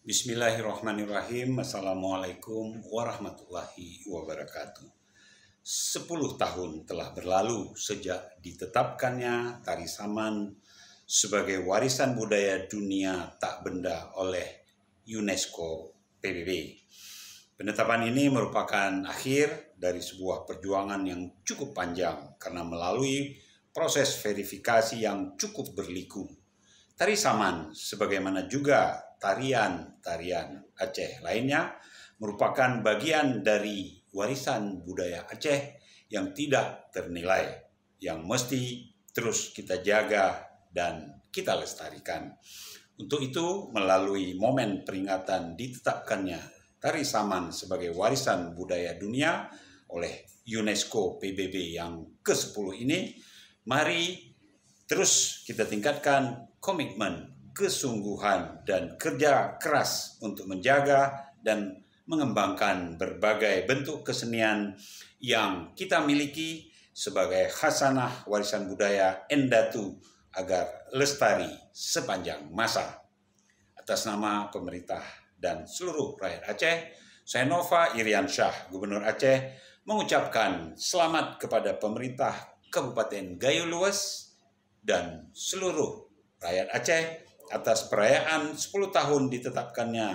Bismillahirrahmanirrahim. Assalamualaikum warahmatullahi wabarakatuh. Sepuluh tahun telah berlalu sejak ditetapkannya tari saman sebagai warisan budaya dunia tak benda oleh UNESCO PBB. Penetapan ini merupakan akhir dari sebuah perjuangan yang cukup panjang karena melalui proses verifikasi yang cukup berliku. Tari Saman, sebagaimana juga tarian, tarian Aceh. Lainnya merupakan bagian dari warisan budaya Aceh yang tidak ternilai, yang mesti terus kita jaga dan kita lestarikan. Untuk itu, melalui momen peringatan ditetapkannya Tari Saman sebagai warisan budaya dunia oleh UNESCO PBB yang ke-10 ini, mari terus kita tingkatkan komitmen kesungguhan dan kerja keras untuk menjaga dan mengembangkan berbagai bentuk kesenian yang kita miliki sebagai khasanah warisan budaya Endatu agar lestari sepanjang masa. Atas nama pemerintah dan seluruh rakyat Aceh, saya Nova Iriansyah, Gubernur Aceh, mengucapkan selamat kepada pemerintah Kabupaten Gayo Luas dan seluruh rakyat Aceh atas perayaan 10 tahun ditetapkannya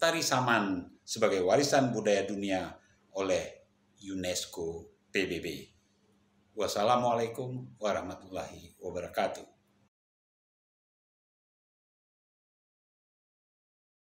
tari saman sebagai warisan budaya dunia oleh UNESCO PBB. Wassalamualaikum warahmatullahi wabarakatuh.